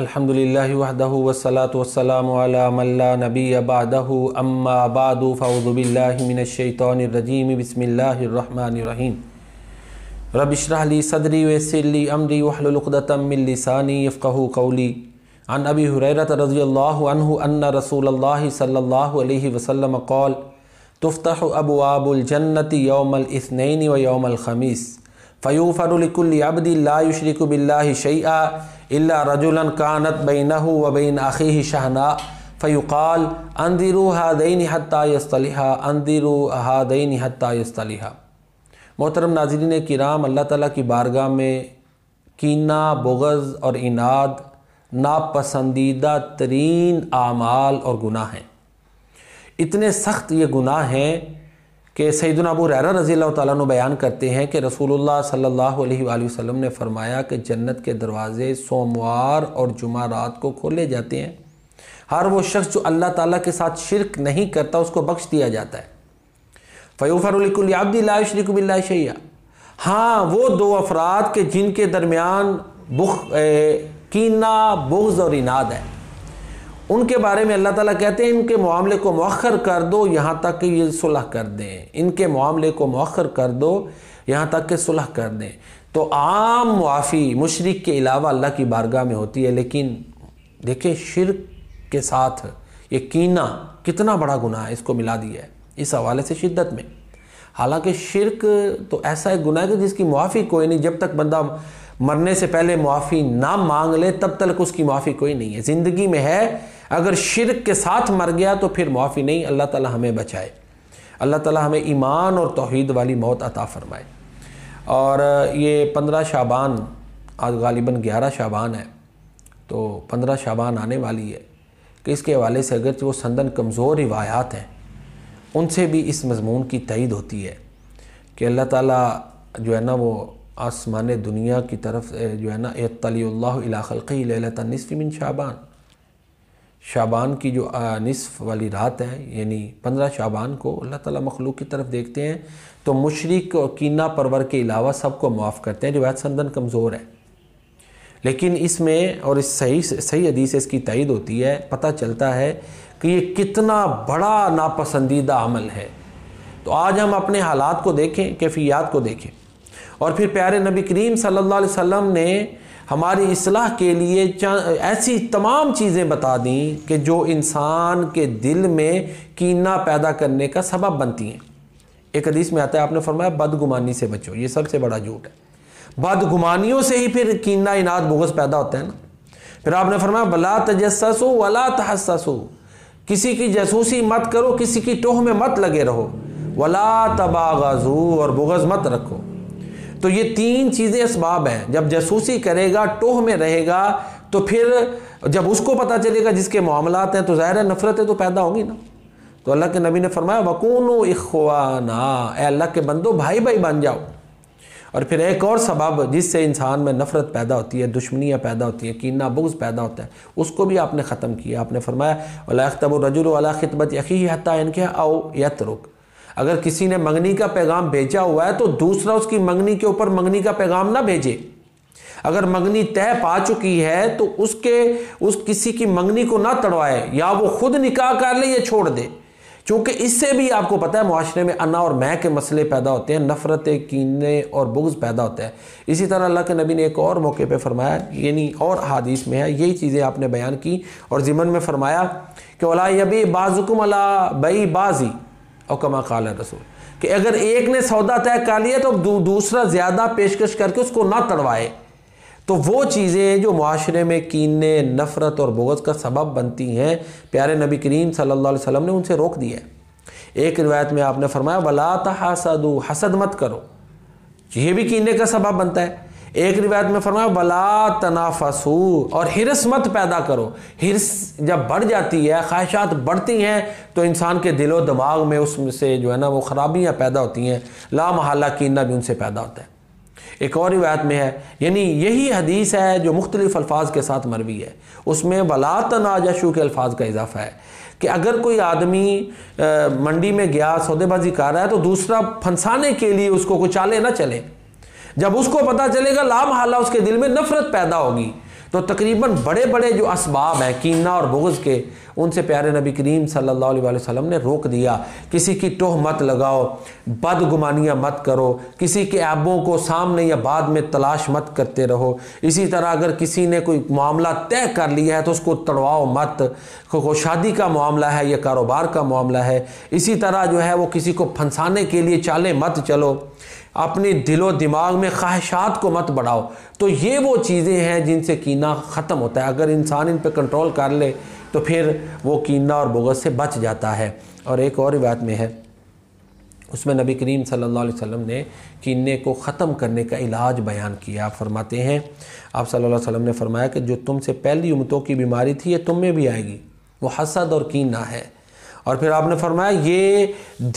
الحمد للہ وحدہ وسلاۃ وسلم اللہ نبی اما بعد المہ باللہ من الشیطان الرجیم بسم اللہ الرحمن الرحیم رب اشرح لی صدری امری من لسانی قولی عن ابی حریرت رضی اللہ عنہ ان رسول اللہ صلی اللہ علیہ وسلم قال تفتح ابواب الجنت یوم الاثنین و یوم الخمیس فیوفر الکل الیہ ابد اللہ باللہ شعیٰ اللہ رج الن کانت بین و بین عقی شہنا فیوقال اندیرو ہادین نِت صلیحہ اندیرو احا دین حت محترم ناظرین کرام اللہ تعالیٰ کی بارگاہ میں کینہ بغض اور اناد ناپسندیدہ ترین اعمال اور گناہ ہیں اتنے سخت یہ گناہ ہیں کہ سیدنا ابو ریرا رضی اللہ تعالیٰ نے بیان کرتے ہیں کہ رسول اللہ صلی اللہ علیہ وآلہ وسلم نے فرمایا کہ جنت کے دروازے سوموار اور جمعہ رات کو کھولے جاتے ہیں ہر وہ شخص جو اللہ تعالیٰ کے ساتھ شرک نہیں کرتا اس کو بخش دیا جاتا ہے فعفر عبد اللہ شیعہ ہاں وہ دو افراد کے جن کے درمیان بخ کینہ بغض اور اناد ہے ان کے بارے میں اللہ تعالیٰ کہتے ہیں ان کے معاملے کو مؤخر کر دو یہاں تک کہ یہ صلح کر دیں ان کے معاملے کو مؤخر کر دو یہاں تک کہ صلح کر دیں تو عام معافی مشرق کے علاوہ اللہ کی بارگاہ میں ہوتی ہے لیکن دیکھیں شرک کے ساتھ یہ کینہ کتنا بڑا گناہ ہے اس کو ملا دیا ہے اس حوالے سے شدت میں حالانکہ شرک تو ایسا ایک گناہ ہے کہ جس کی معافی کوئی نہیں جب تک بندہ مرنے سے پہلے معافی نہ مانگ لے تب تک اس کی معافی کوئی نہیں ہے زندگی میں ہے اگر شرک کے ساتھ مر گیا تو پھر معافی نہیں اللہ تعالی ہمیں بچائے اللہ تعالی ہمیں ایمان اور توحید والی موت عطا فرمائے اور یہ پندرہ شعبان آج غالباً گیارہ شعبان ہے تو پندرہ شعبان آنے والی ہے کہ اس کے حوالے سے اگر وہ سندن کمزور روایات ہیں ان سے بھی اس مضمون کی تعید ہوتی ہے کہ اللہ تعالیٰ جو ہے نا وہ آسمان دنیا کی طرف جو ہے نا اطلی اللہ نصف من شابان شعبان کی جو نصف والی رات ہے یعنی پندرہ شعبان کو اللہ تعالیٰ مخلوق کی طرف دیکھتے ہیں تو مشرق کینہ پرور کے علاوہ سب کو معاف کرتے ہیں روایت سندن کمزور ہے لیکن اس میں اور اس صحیح سے صحیح عدیث اس کی تائید ہوتی ہے پتہ چلتا ہے کہ یہ کتنا بڑا ناپسندیدہ عمل ہے تو آج ہم اپنے حالات کو دیکھیں کیفیات کو دیکھیں اور پھر پیارے نبی کریم صلی اللہ علیہ وسلم نے ہماری اصلاح کے لیے ایسی تمام چیزیں بتا دیں کہ جو انسان کے دل میں کینہ پیدا کرنے کا سبب بنتی ہیں ایک حدیث میں آتا ہے آپ نے فرمایا بدگمانی سے بچو یہ سب سے بڑا جھوٹ ہے بدگمانیوں سے ہی پھر کینہ انعد بغض پیدا ہوتا ہے نا پھر آپ نے فرمایا بلا تجسسو ولا تحسسو کسی کی جاسوسی مت کرو کسی کی ٹوہ میں مت لگے رہو ولا تباغ اور بغض مت رکھو تو یہ تین چیزیں اسباب ہیں جب جاسوسی کرے گا ٹوہ میں رہے گا تو پھر جب اس کو پتہ چلے گا جس کے معاملات ہیں تو ظاہر ہے نفرتیں تو پیدا ہوں گی نا تو اللہ کے نبی نے فرمایا وقون و اے اللہ کے بندو بھائی بھائی بن جاؤ اور پھر ایک اور سبب جس سے انسان میں نفرت پیدا ہوتی ہے دشمنیاں پیدا ہوتی ہیں کینہ بغض پیدا ہوتا ہے اس کو بھی آپ نے ختم کیا آپ نے فرمایا اللہ اختب و خطبت یقی یکی ان کے او یت رک اگر کسی نے منگنی کا پیغام بھیجا ہوا ہے تو دوسرا اس کی منگنی کے اوپر منگنی کا پیغام نہ بھیجے اگر منگنی طے پا چکی ہے تو اس کے اس کسی کی منگنی کو نہ تڑوائے یا وہ خود نکاح کر لے یا چھوڑ دے چونکہ اس سے بھی آپ کو پتہ ہے معاشرے میں انا اور میں کے مسئلے پیدا ہوتے ہیں نفرت کینے اور بغض پیدا ہوتا ہے اسی طرح اللہ کے نبی نے ایک اور موقع پہ فرمایا یعنی اور حادیث میں ہے یہی چیزیں آپ نے بیان کی اور ضمن میں فرمایا کہ اولا یبی بازکم اللہ بائی بازی اور کما قال رسول کہ اگر ایک نے سودا طے کر لیا تو دوسرا زیادہ پیشکش کر کے اس کو نہ تڑوائے تو وہ چیزیں جو معاشرے میں کینے نفرت اور بغض کا سبب بنتی ہیں پیارے نبی کریم صلی اللہ علیہ وسلم نے ان سے روک دیا ہے ایک روایت میں آپ نے فرمایا ولا تحاسدو حسد مت کرو یہ بھی کینے کا سبب بنتا ہے ایک روایت میں فرمایا بلا تنافسو اور حرس مت پیدا کرو حرس جب بڑھ جاتی ہے خواہشات بڑھتی ہیں تو انسان کے دل و دماغ میں اس میں سے جو ہے نا وہ خرابیاں پیدا ہوتی ہیں لا محالہ کینہ بھی ان سے پیدا ہوتا ہے ایک اور روایت میں ہے یعنی یہی حدیث ہے جو مختلف الفاظ کے ساتھ مروی ہے اس میں بلا تناجشو کے الفاظ کا اضافہ ہے کہ اگر کوئی آدمی منڈی میں گیا سودے بازی کر رہا ہے تو دوسرا پھنسانے کے لیے اس کو کچالے نہ چلے جب اس کو پتہ چلے گا لام حالہ اس کے دل میں نفرت پیدا ہوگی تو تقریباً بڑے بڑے جو اسباب ہیں کینہ اور بغض کے ان سے پیارے نبی کریم صلی اللہ علیہ وسلم نے روک دیا کسی کی ٹوہ مت لگاؤ بد گمانیاں مت کرو کسی کے عیبوں کو سامنے یا بعد میں تلاش مت کرتے رہو اسی طرح اگر کسی نے کوئی معاملہ طے کر لیا ہے تو اس کو تڑواؤ مت متو شادی کا معاملہ ہے یا کاروبار کا معاملہ ہے اسی طرح جو ہے وہ کسی کو پھنسانے کے لیے چالے مت چلو اپنے دل و دماغ میں خواہشات کو مت بڑھاؤ تو یہ وہ چیزیں ہیں جن سے کینہ ختم ہوتا ہے اگر انسان ان پہ کنٹرول کر لے تو پھر وہ کینہ اور بغض سے بچ جاتا ہے اور ایک اور روایت میں ہے اس میں نبی کریم صلی اللہ علیہ وسلم نے کینے کو ختم کرنے کا علاج بیان کیا فرماتے ہیں آپ صلی اللہ علیہ وسلم نے فرمایا کہ جو تم سے پہلی امتوں کی بیماری تھی یہ تم میں بھی آئے گی وہ حسد اور کینہ ہے اور پھر آپ نے فرمایا یہ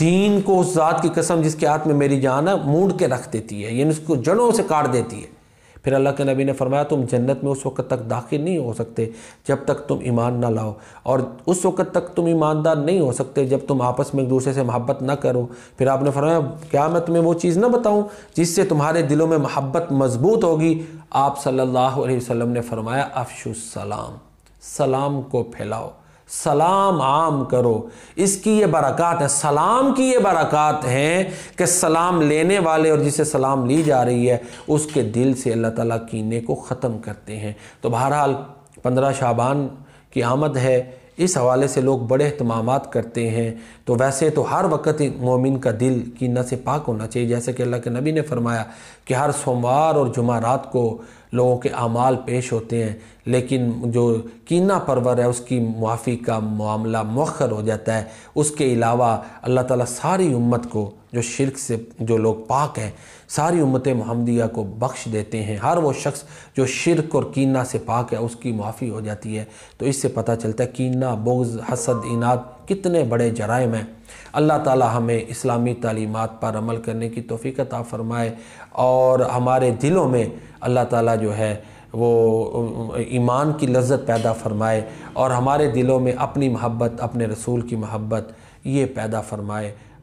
دین کو اس ذات کی قسم جس کے ہاتھ میں میری جان ہے مونڈ کے رکھ دیتی ہے یعنی اس کو جڑوں سے کاٹ دیتی ہے پھر اللہ کے نبی نے فرمایا تم جنت میں اس وقت تک داخل نہیں ہو سکتے جب تک تم ایمان نہ لاؤ اور اس وقت تک تم ایماندار نہیں ہو سکتے جب تم آپس میں ایک دوسرے سے محبت نہ کرو پھر آپ نے فرمایا کیا میں تمہیں وہ چیز نہ بتاؤں جس سے تمہارے دلوں میں محبت مضبوط ہوگی آپ صلی اللہ علیہ وسلم نے فرمایا افش السلام سلام کو پھیلاؤ سلام عام کرو اس کی یہ برکات ہے سلام کی یہ برکات ہیں کہ سلام لینے والے اور جسے سلام لی جا رہی ہے اس کے دل سے اللہ تعالیٰ کینے کو ختم کرتے ہیں تو بہرحال پندرہ شعبان کی آمد ہے اس حوالے سے لوگ بڑے اہتمامات کرتے ہیں تو ویسے تو ہر وقت مومن کا دل کینہ سے پاک ہونا چاہیے جیسے کہ اللہ کے نبی نے فرمایا کہ ہر سوموار اور جمعہ رات کو لوگوں کے اعمال پیش ہوتے ہیں لیکن جو کینہ پرور ہے اس کی معافی کا معاملہ مؤخر ہو جاتا ہے اس کے علاوہ اللہ تعالیٰ ساری امت کو جو شرک سے جو لوگ پاک ہیں ساری امت محمدیہ کو بخش دیتے ہیں ہر وہ شخص جو شرک اور کینہ سے پاک ہے اس کی معافی ہو جاتی ہے تو اس سے پتہ چلتا ہے کینہ بغض حسد اناد کتنے بڑے جرائم ہیں اللہ تعالی ہمیں اسلامی تعلیمات پر عمل کرنے کی توفیق عطا فرمائے اور ہمارے دلوں میں اللہ تعالی جو ہے وہ ایمان کی لذت پیدا فرمائے اور ہمارے دلوں میں اپنی محبت اپنے رسول کی محبت یہ پیدا فرمائے